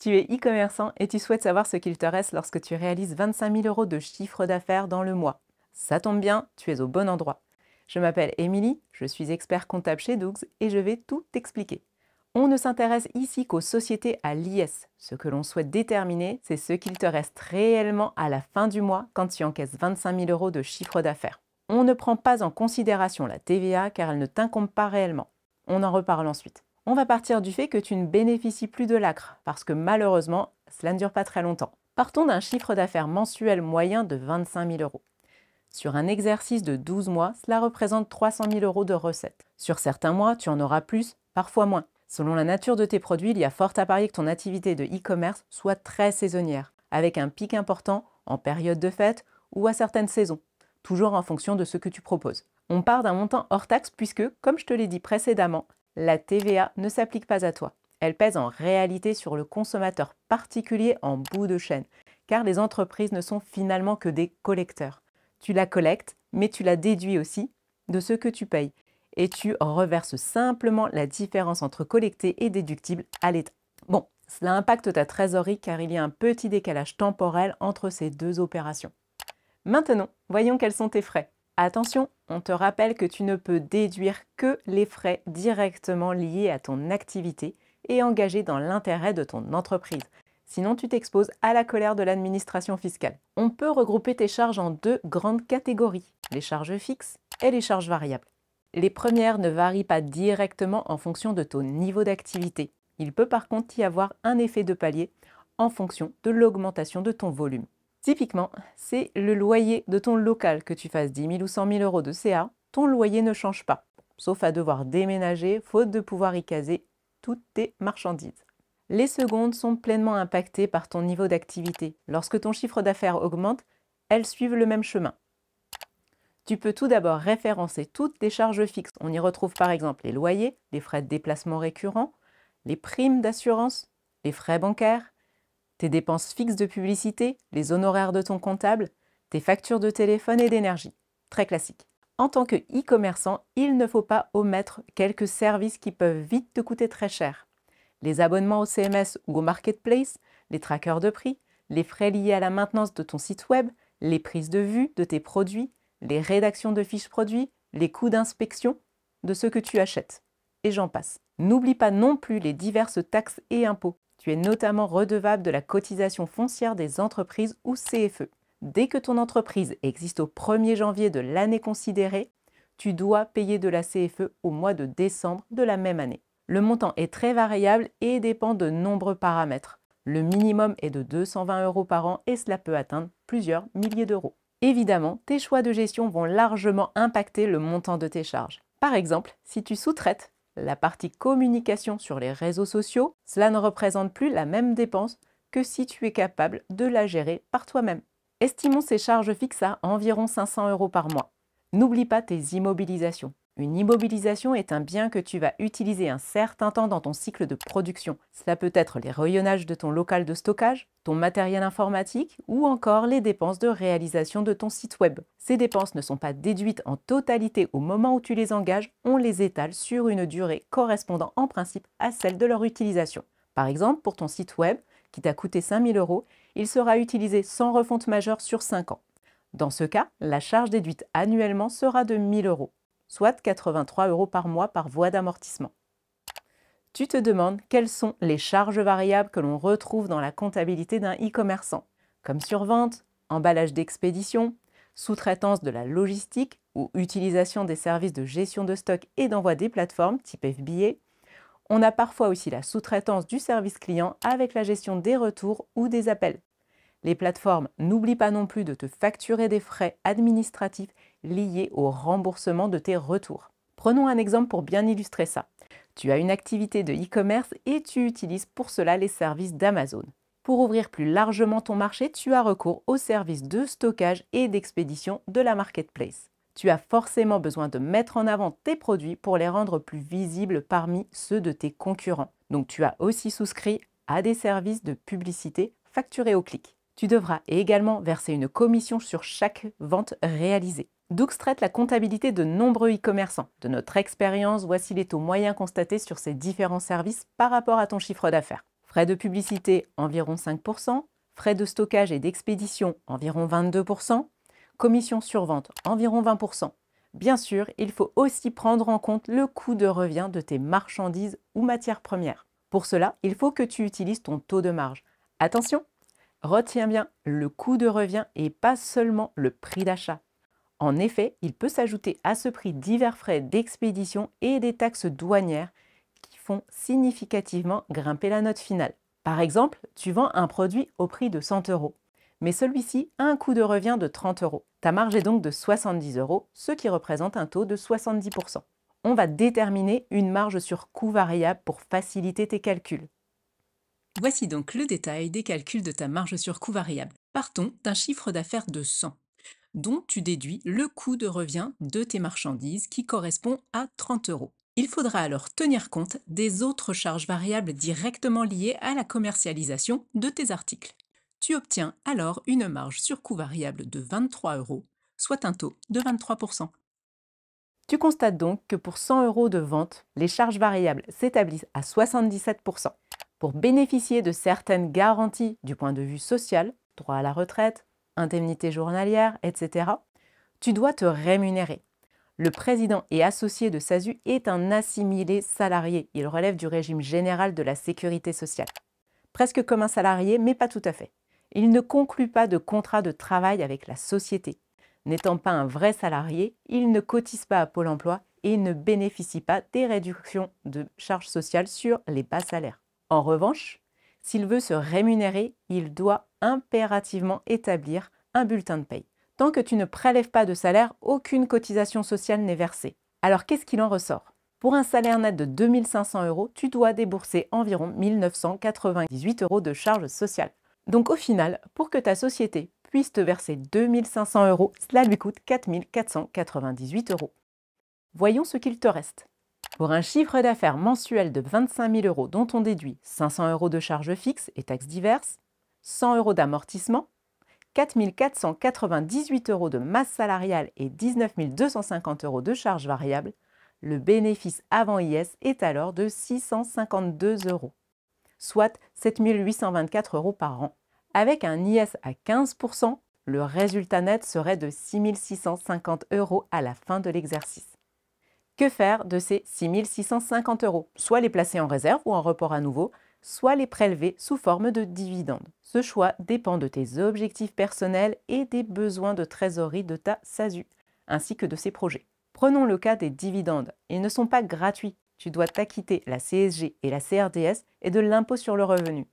Tu es e-commerçant et tu souhaites savoir ce qu'il te reste lorsque tu réalises 25 000 euros de chiffre d'affaires dans le mois. Ça tombe bien, tu es au bon endroit. Je m'appelle Émilie, je suis expert comptable chez Dougs et je vais tout t'expliquer. On ne s'intéresse ici qu'aux sociétés à l'IS. Ce que l'on souhaite déterminer, c'est ce qu'il te reste réellement à la fin du mois quand tu encaisses 25 000 euros de chiffre d'affaires. On ne prend pas en considération la TVA car elle ne t'incombe pas réellement. On en reparle ensuite. On va partir du fait que tu ne bénéficies plus de l'ACRE, parce que malheureusement, cela ne dure pas très longtemps. Partons d'un chiffre d'affaires mensuel moyen de 25 000 euros. Sur un exercice de 12 mois, cela représente 300 000 euros de recettes. Sur certains mois, tu en auras plus, parfois moins. Selon la nature de tes produits, il y a fort à parier que ton activité de e-commerce soit très saisonnière, avec un pic important en période de fête ou à certaines saisons, toujours en fonction de ce que tu proposes. On part d'un montant hors taxe puisque, comme je te l'ai dit précédemment, la TVA ne s'applique pas à toi. Elle pèse en réalité sur le consommateur particulier en bout de chaîne, car les entreprises ne sont finalement que des collecteurs. Tu la collectes, mais tu la déduis aussi de ce que tu payes, et tu reverses simplement la différence entre collecté et déductible à l'État. Bon, cela impacte ta trésorerie car il y a un petit décalage temporel entre ces deux opérations. Maintenant, voyons quels sont tes frais. Attention, on te rappelle que tu ne peux déduire que les frais directement liés à ton activité et engagés dans l'intérêt de ton entreprise. Sinon, tu t'exposes à la colère de l'administration fiscale. On peut regrouper tes charges en deux grandes catégories, les charges fixes et les charges variables. Les premières ne varient pas directement en fonction de ton niveau d'activité. Il peut par contre y avoir un effet de palier en fonction de l'augmentation de ton volume. Typiquement, c'est le loyer de ton local, que tu fasses 10 000 ou 100 000 euros de CA, ton loyer ne change pas, sauf à devoir déménager faute de pouvoir y caser toutes tes marchandises. Les secondes sont pleinement impactées par ton niveau d'activité. Lorsque ton chiffre d'affaires augmente, elles suivent le même chemin. Tu peux tout d'abord référencer toutes tes charges fixes. On y retrouve par exemple les loyers, les frais de déplacement récurrents, les primes d'assurance, les frais bancaires, tes dépenses fixes de publicité, les honoraires de ton comptable, tes factures de téléphone et d'énergie. Très classique. En tant que e-commerçant, il ne faut pas omettre quelques services qui peuvent vite te coûter très cher. Les abonnements au CMS ou au marketplace, les trackers de prix, les frais liés à la maintenance de ton site web, les prises de vue de tes produits, les rédactions de fiches produits, les coûts d'inspection de ce que tu achètes. Et j'en passe. N'oublie pas non plus les diverses taxes et impôts tu es notamment redevable de la cotisation foncière des entreprises ou CFE. Dès que ton entreprise existe au 1er janvier de l'année considérée, tu dois payer de la CFE au mois de décembre de la même année. Le montant est très variable et dépend de nombreux paramètres. Le minimum est de 220 euros par an et cela peut atteindre plusieurs milliers d'euros. Évidemment, tes choix de gestion vont largement impacter le montant de tes charges. Par exemple, si tu sous-traites, la partie communication sur les réseaux sociaux, cela ne représente plus la même dépense que si tu es capable de la gérer par toi-même. Estimons ces charges fixes à environ 500 euros par mois. N'oublie pas tes immobilisations. Une immobilisation est un bien que tu vas utiliser un certain temps dans ton cycle de production. Cela peut être les rayonnages de ton local de stockage, ton matériel informatique ou encore les dépenses de réalisation de ton site web. Ces dépenses ne sont pas déduites en totalité au moment où tu les engages, on les étale sur une durée correspondant en principe à celle de leur utilisation. Par exemple, pour ton site web, qui t'a coûté 5000 euros, il sera utilisé sans refonte majeure sur 5 ans. Dans ce cas, la charge déduite annuellement sera de 1000 euros soit 83 euros par mois par voie d'amortissement. Tu te demandes quelles sont les charges variables que l'on retrouve dans la comptabilité d'un e-commerçant, comme survente, emballage d'expédition, sous-traitance de la logistique ou utilisation des services de gestion de stock et d'envoi des plateformes type FBA. On a parfois aussi la sous-traitance du service client avec la gestion des retours ou des appels. Les plateformes n'oublient pas non plus de te facturer des frais administratifs liées au remboursement de tes retours. Prenons un exemple pour bien illustrer ça. Tu as une activité de e-commerce et tu utilises pour cela les services d'Amazon. Pour ouvrir plus largement ton marché, tu as recours aux services de stockage et d'expédition de la marketplace. Tu as forcément besoin de mettre en avant tes produits pour les rendre plus visibles parmi ceux de tes concurrents. Donc tu as aussi souscrit à des services de publicité facturés au clic. Tu devras également verser une commission sur chaque vente réalisée. Doux traite la comptabilité de nombreux e-commerçants. De notre expérience, voici les taux moyens constatés sur ces différents services par rapport à ton chiffre d'affaires. Frais de publicité, environ 5%. Frais de stockage et d'expédition, environ 22%. Commission sur vente, environ 20%. Bien sûr, il faut aussi prendre en compte le coût de revient de tes marchandises ou matières premières. Pour cela, il faut que tu utilises ton taux de marge. Attention, retiens bien le coût de revient et pas seulement le prix d'achat. En effet, il peut s'ajouter à ce prix divers frais d'expédition et des taxes douanières qui font significativement grimper la note finale. Par exemple, tu vends un produit au prix de 100 euros, mais celui-ci a un coût de revient de 30 euros. Ta marge est donc de 70 euros, ce qui représente un taux de 70%. On va déterminer une marge sur coût variable pour faciliter tes calculs. Voici donc le détail des calculs de ta marge sur coût variable. Partons d'un chiffre d'affaires de 100 dont tu déduis le coût de revient de tes marchandises qui correspond à 30 euros. Il faudra alors tenir compte des autres charges variables directement liées à la commercialisation de tes articles. Tu obtiens alors une marge sur coût variable de 23 euros, soit un taux de 23%. Tu constates donc que pour 100 euros de vente, les charges variables s'établissent à 77%. Pour bénéficier de certaines garanties du point de vue social, droit à la retraite, indemnité journalière, etc., tu dois te rémunérer. Le président et associé de SASU est un assimilé salarié. Il relève du régime général de la sécurité sociale. Presque comme un salarié, mais pas tout à fait. Il ne conclut pas de contrat de travail avec la société. N'étant pas un vrai salarié, il ne cotise pas à Pôle emploi et ne bénéficie pas des réductions de charges sociales sur les bas salaires. En revanche, s'il veut se rémunérer, il doit impérativement établir un bulletin de paye. Tant que tu ne prélèves pas de salaire, aucune cotisation sociale n'est versée. Alors qu'est-ce qu'il en ressort Pour un salaire net de 2500 euros, tu dois débourser environ 1998 euros de charges sociales. Donc au final, pour que ta société puisse te verser 2500 euros, cela lui coûte 4498 euros. Voyons ce qu'il te reste. Pour un chiffre d'affaires mensuel de 25 000 euros dont on déduit 500 euros de charges fixes et taxes diverses, 100 euros d'amortissement, 4 498 euros de masse salariale et 19 250 euros de charges variables, le bénéfice avant IS est alors de 652 euros, soit 7 824 euros par an. Avec un IS à 15%, le résultat net serait de 6 650 euros à la fin de l'exercice. Que faire de ces 6 650 euros Soit les placer en réserve ou en report à nouveau, soit les prélever sous forme de dividendes. Ce choix dépend de tes objectifs personnels et des besoins de trésorerie de ta SASU, ainsi que de ses projets. Prenons le cas des dividendes. Ils ne sont pas gratuits. Tu dois t'acquitter la CSG et la CRDS et de l'impôt sur le revenu.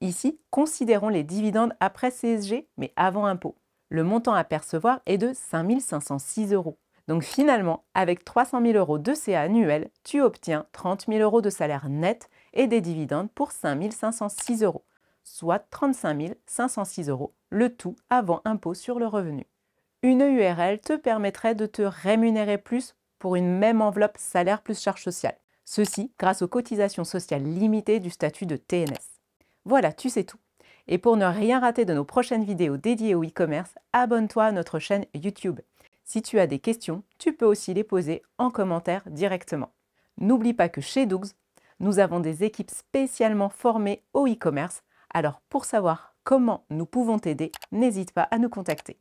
Ici, considérons les dividendes après CSG, mais avant impôt. Le montant à percevoir est de 5 506 euros. Donc finalement, avec 300 000 euros de CA annuel, tu obtiens 30 000 euros de salaire net et des dividendes pour 5 506 euros, soit 35 506 euros, le tout avant impôt sur le revenu. Une URL te permettrait de te rémunérer plus pour une même enveloppe salaire plus charge sociale. Ceci grâce aux cotisations sociales limitées du statut de TNS. Voilà, tu sais tout. Et pour ne rien rater de nos prochaines vidéos dédiées au e-commerce, abonne-toi à notre chaîne YouTube. Si tu as des questions, tu peux aussi les poser en commentaire directement. N'oublie pas que chez Doug's, nous avons des équipes spécialement formées au e-commerce, alors pour savoir comment nous pouvons t'aider, n'hésite pas à nous contacter.